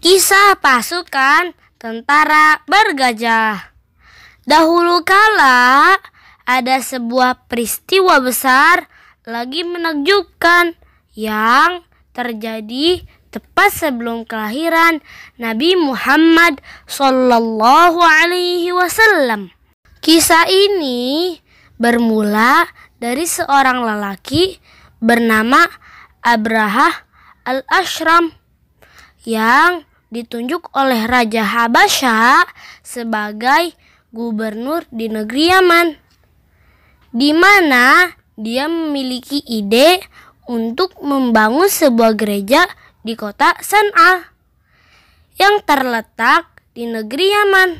Kisah pasukan tentara bergajah. Dahulu kala ada sebuah peristiwa besar lagi menakjubkan yang terjadi tepat sebelum kelahiran Nabi Muhammad Sallallahu Alaihi Wasallam. Kisah ini bermula dari seorang lelaki bernama Abraha al-Ashram yang ditunjuk oleh Raja Habasyah sebagai gubernur di negeri Yaman, di mana dia memiliki ide untuk membangun sebuah gereja di kota San'a yang terletak di negeri Yaman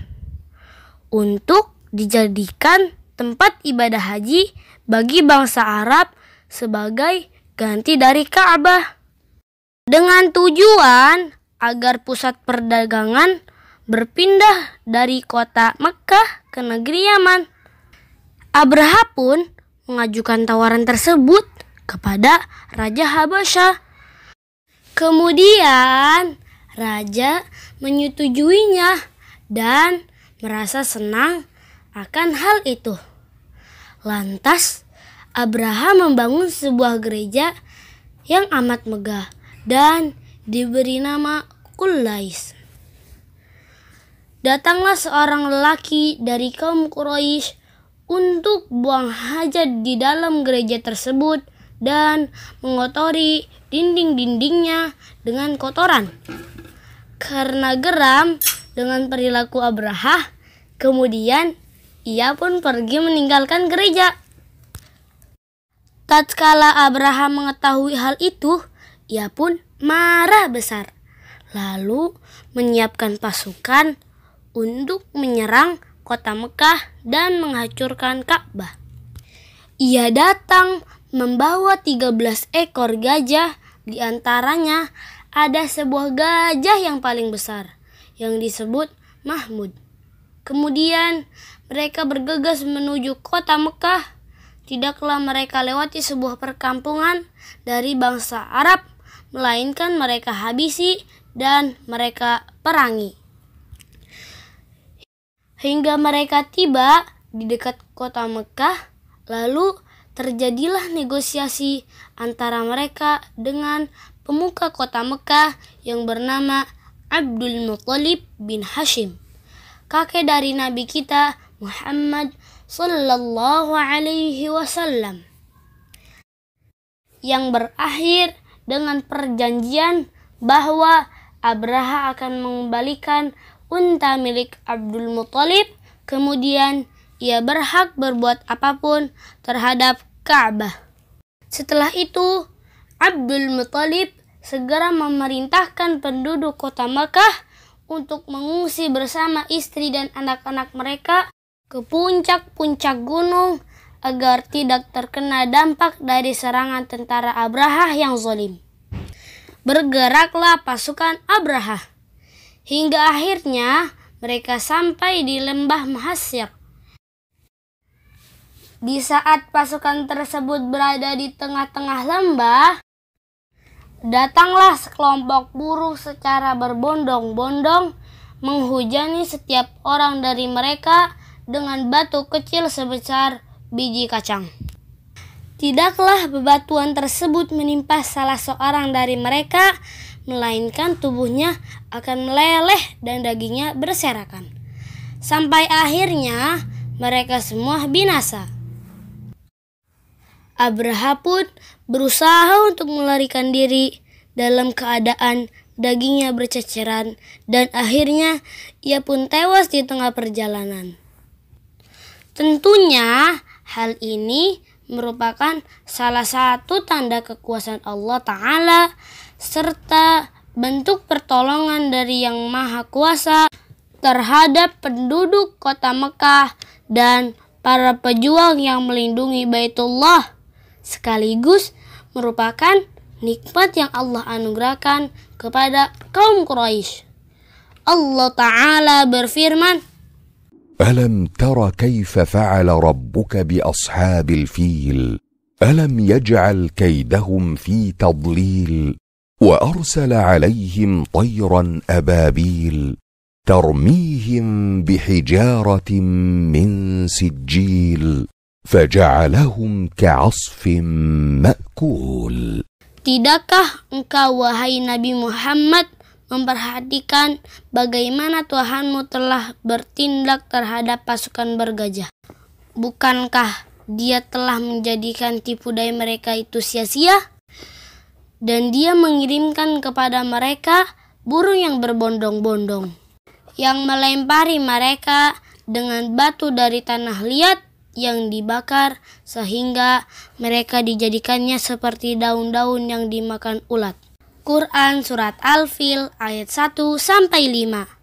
untuk dijadikan tempat ibadah haji bagi bangsa Arab sebagai ganti dari Ka'bah dengan tujuan agar pusat perdagangan berpindah dari kota Mekah ke negeri Yaman. Abraha pun mengajukan tawaran tersebut kepada Raja Habasyah. Kemudian Raja menyetujuinya dan merasa senang akan hal itu. Lantas, Abraha membangun sebuah gereja yang amat megah dan diberi nama Kulais. Datanglah seorang lelaki dari kaum Quraisy untuk buang hajat di dalam gereja tersebut dan mengotori dinding-dindingnya dengan kotoran. Karena geram dengan perilaku Abraha, kemudian ia pun pergi meninggalkan gereja. Tatkala Abraha mengetahui hal itu, ia pun marah besar, lalu menyiapkan pasukan untuk menyerang kota Mekah dan menghancurkan Ka'bah. Ia datang membawa 13 ekor gajah, di antaranya ada sebuah gajah yang paling besar yang disebut Mahmud. Kemudian mereka bergegas menuju kota Mekah. Tidaklah mereka lewati sebuah perkampungan dari bangsa Arab melainkan mereka habisi dan mereka perangi. Hingga mereka tiba di dekat kota Mekah, lalu terjadilah negosiasi antara mereka dengan pemuka kota Mekah yang bernama Abdul Muthalib bin Hashim, kakek dari nabi kita Muhammad sallallahu alaihi wasallam. Yang berakhir dengan perjanjian bahwa Abraha akan mengembalikan unta milik Abdul Muthalib. Kemudian ia berhak berbuat apapun terhadap Ka'bah. Setelah itu, Abdul Muthalib segera memerintahkan penduduk kota Mekah untuk mengungsi bersama istri dan anak-anak mereka ke puncak-puncak gunung agar tidak terkena dampak dari serangan tentara Abraha yang zalim. Bergeraklah pasukan Abraha. Hingga akhirnya mereka sampai di lembah Mahasyar. Di saat pasukan tersebut berada di tengah-tengah lembah, datanglah sekelompok buruh secara berbondong-bondong menghujani setiap orang dari mereka dengan batu kecil sebesar biji kacang. Tidaklah bebatuan tersebut menimpa salah seorang dari mereka, melainkan tubuhnya akan meleleh dan dagingnya berserakan. Sampai akhirnya mereka semua binasa. Abraha pun berusaha untuk melarikan diri dalam keadaan dagingnya berceceran dan akhirnya ia pun tewas di tengah perjalanan. Tentunya Hal ini merupakan salah satu tanda kekuasaan Allah Ta'ala serta bentuk pertolongan dari Yang Maha Kuasa terhadap penduduk kota Mekah dan para pejuang yang melindungi Baitullah sekaligus merupakan nikmat yang Allah anugerahkan kepada kaum Quraisy. Allah Ta'ala berfirman, الم تر كيف فعل ربك باصحاب الفيل الم يجعل كيدهم في تضليل وارسل عليهم طيرا ابابيل ترميهم بحجاره من سجيل فجعلهم كعصف ماكول Tidakkah engkau wahai Nabi Muhammad memperhatikan bagaimana Tuhanmu telah bertindak terhadap pasukan bergajah. Bukankah dia telah menjadikan tipu daya mereka itu sia-sia? Dan dia mengirimkan kepada mereka burung yang berbondong-bondong yang melempari mereka dengan batu dari tanah liat yang dibakar sehingga mereka dijadikannya seperti daun-daun yang dimakan ulat. Quran Surat Al-Fil ayat 1 sampai 5